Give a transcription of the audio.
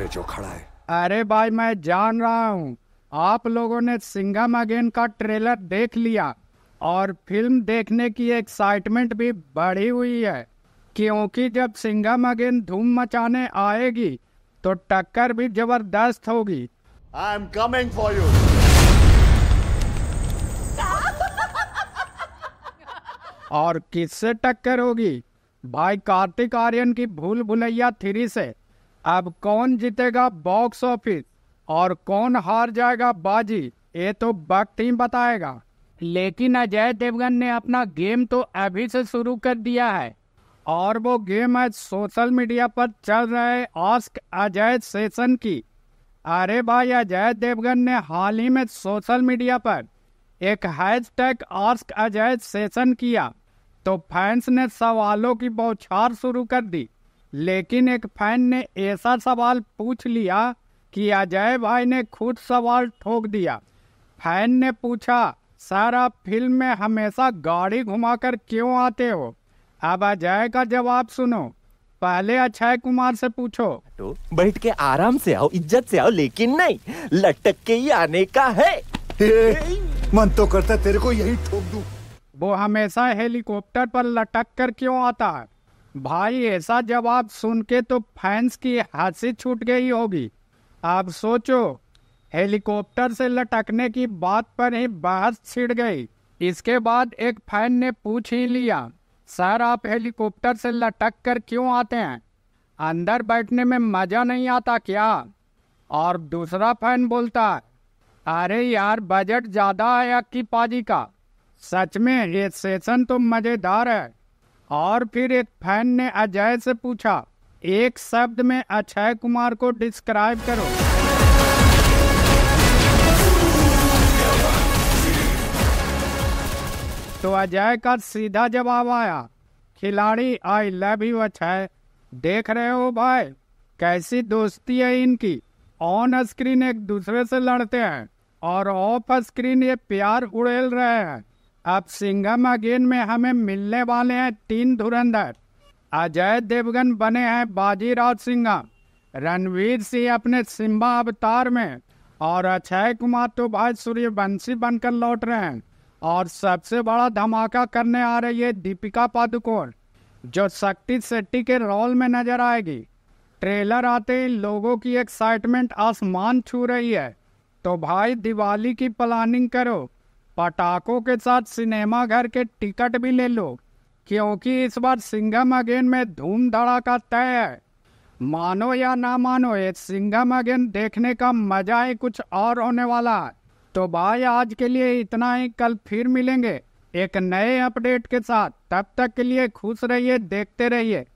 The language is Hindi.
सामने जो खड़ा है अरे भाई मैं जान रहा हूँ आप लोगों ने सिंगम अगेन का ट्रेलर देख लिया और फिल्म देखने की एक्साइटमेंट भी बढ़ी हुई है क्योंकि जब सिंगम अगेन धूम मचाने आएगी तो टक्कर भी जबरदस्त होगी I am coming for you और किससे टक्कर होगी भाई कार्तिक आर्यन की भूल भुलैया थ्री से अब कौन जीतेगा बॉक्स ऑफिस और कौन हार जाएगा बाजी ये तो वक्त ही बताएगा लेकिन अजय देवगन ने अपना गेम तो अभी से शुरू कर दिया है और वो गेम आज सोशल मीडिया पर चल रहे आस्क अजय सेशन की अरे भाई अजय देवगन ने हाल ही में सोशल मीडिया पर एक टैग आस्क अजय सेशन किया तो फैंस ने सवालों की बौछार शुरू कर दी लेकिन एक फैन ने ऐसा सवाल पूछ लिया कि अजय भाई ने खुद सवाल ठोक दिया फैन ने पूछा सर आप फिल्म में हमेशा गाड़ी घुमाकर क्यों आते हो अब अजय का जवाब सुनो पहले अक्षय कुमार से पूछो तो बैठ के आराम से आओ इज्जत से आओ लेकिन नहीं लटक के ही आने का है मन तो करता तेरे को यही ठोक दू वो हमेशा हेलीकॉप्टर पर लटक कर क्यों आता है भाई ऐसा जवाब सुन के तो फैंस की हंसी छूट गई होगी आप सोचो हेलीकॉप्टर से लटकने की बात पर ही बहस छिड़ गई इसके बाद एक फैन ने पूछ ही लिया सर आप हेलीकॉप्टर से लटक कर क्यों आते हैं अंदर बैठने में मज़ा नहीं आता क्या और दूसरा फैन बोलता अरे यार बजट ज़्यादा है अक्की पाजी का सच में ये सेशन तो मज़ेदार है और फिर एक फैन ने अजय से पूछा एक शब्द में अक्षय कुमार को डिस्क्राइब करो तो अजय का सीधा जवाब आया खिलाड़ी आई लव यू अक्षय देख रहे हो भाई कैसी दोस्ती है इनकी ऑन स्क्रीन एक दूसरे से लड़ते हैं और ऑफ स्क्रीन ये प्यार उड़ेल रहे हैं अब सिंघम अगेन में हमें मिलने वाले हैं तीन धुरंधर अजय देवगन बने हैं बाजीराव सिंघम रणवीर सिंह अपने सिम्बा अवतार में और अक्षय कुमार तो भाई सूर्यवंशी बनकर लौट रहे हैं और सबसे बड़ा धमाका करने आ रही है दीपिका पादुकोण जो शक्ति शेट्टी के रोल में नजर आएगी ट्रेलर आते ही लोगों की एक्साइटमेंट आसमान छू रही है तो भाई दिवाली की प्लानिंग करो पटाखों के साथ सिनेमा घर के टिकट भी ले लो क्योंकि इस बार सिंघम अगेन में धूम धड़ाका तय है मानो या ना मानो ये सिंघम अगेन देखने का मजा ही कुछ और होने वाला है तो भाई आज के लिए इतना ही कल फिर मिलेंगे एक नए अपडेट के साथ तब तक के लिए खुश रहिए देखते रहिए